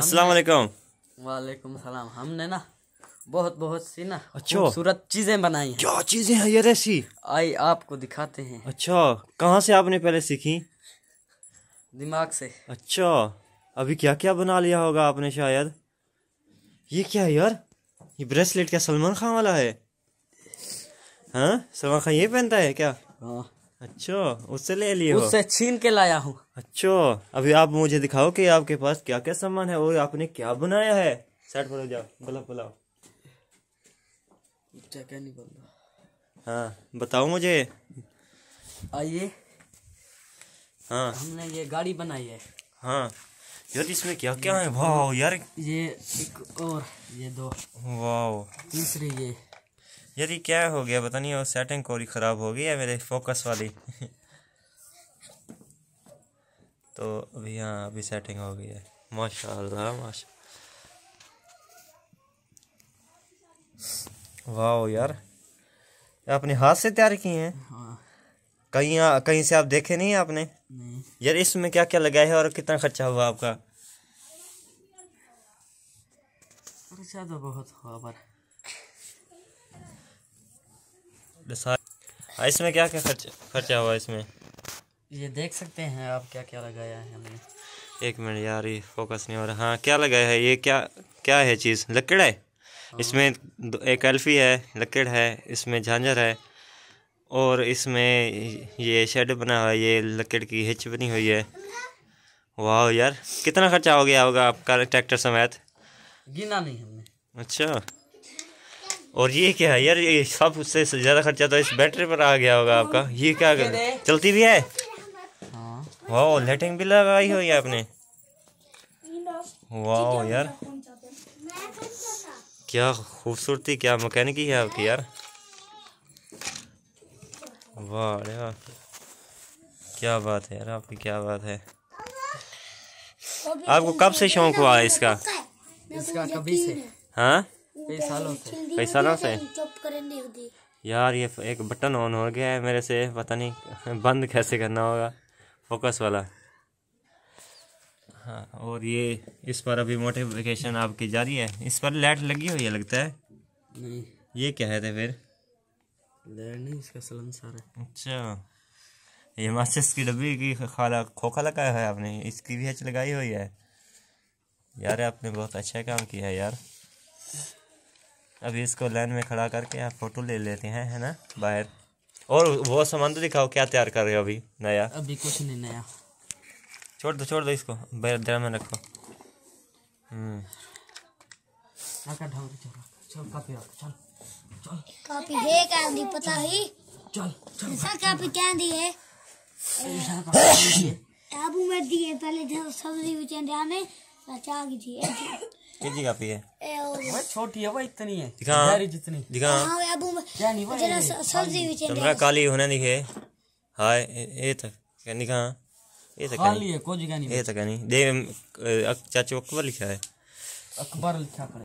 अस्सलाम वालेकुम वालेकुम सलाम हमने ना बहुत बहुत सी ना अच्छा खूबसूरत चीजें बनाई हैं क्या चीजें हैं ये रेसी आई आपको दिखाते हैं अच्छा कहाँ से आपने पहले सीखी दिमाग से अच्छा अभी क्या क्या बना लिया होगा आपने शायद ये क्या है यार ये ब्रेसलेट क्या सलमान खान वाला है हाँ सलमान खान ये पहनता है क्या हाँ अच्छा उससे ले लिए उससे छीन के लाया हूँ अच्छा अभी आप मुझे दिखाओ कि आपके पास क्या क्या सामान है और आपने क्या बनाया है सेट पर जाओ बुला बुलाओ क्या नहीं बोल हाँ बताओ मुझे आइए हाँ हमने ये गाड़ी बनाई है हाँ यार इसमें क्या क्या है वाह यार ये एक और ये दो वाह तीसरी ये यार ये क्या हो गया पता नहीं वो सेटिंग कोरी ख़राब हो गई है मेरे फोकस वाली तो अभी हाँ अभी सेटिंग हो गई है माशाल्लाह माशा वाह यार आपने हाथ से तैयार किए हैं हाँ। कहीं आ, कहीं से आप देखे नहीं आपने नहीं। यार इसमें क्या क्या लगाया है और कितना खर्चा हुआ आपका खर्चा तो बहुत हुआ पर हाँ, इसमें क्या क्या खर्च खर्चा हुआ इसमें ये देख सकते हैं आप क्या क्या लगाया है हमने एक मिनट यार ये फोकस नहीं हो रहा हाँ क्या लगाया है ये क्या क्या है चीज़ लकड़ है हाँ। इसमें एक एल्फी है लकड़ है इसमें झांझर है और इसमें ये शेड बना हुआ है ये लकड़ की हिच बनी हुई है वाह यार कितना खर्चा हो गया होगा आपका ट्रैक्टर समेत गिना नहीं हमने अच्छा और ये क्या है यार ये सब उससे ज़्यादा खर्चा तो इस बैटरी पर आ गया होगा आपका ये क्या कर चलती भी है वाह लाइटिंग भी लगाई हुई है आपने वाह यार क्या खूबसूरती क्या मकैनिक है आपकी यार वाह वाह क्या बात है यार आपकी क्या बात है आपको कब से शौक हुआ इसका इसका कभी से हाँ कई सालों से कई सालों से यार ये एक बटन ऑन हो गया है मेरे से पता नहीं बंद कैसे करना होगा फोकस वाला हाँ और ये इस पर अभी मोटिफिकेशन आपकी जारी है इस पर लाइट लगी हुई है लगता है नहीं ये क्या है थे फिर लाइट नहीं इसका सलंसर है अच्छा ये माचिस की डब्बी की खाला खोखा लगाया है आपने इसकी भी हच लगाई हुई है यार आपने बहुत अच्छा काम किया है यार अभी इसको लाइन में खड़ा करके आप फोटो ले लेते हैं है ना बाहर और वो सामान तो दिखाओ क्या तैयार कर रहे हो अभी नया अभी कुछ नहीं नया छोड़ दो छोड़ दो इसको बाहर ध्यान में रखो हम्म। काफी चल चल पहले जी है छोटी है इतनी है दिखा जितनी दिखा हाँ, हाँ, सब्जी काली होने दिखे हाय है कुछ कहनी कहनी दे चाचू अकबर लिखा है अकबर लिखा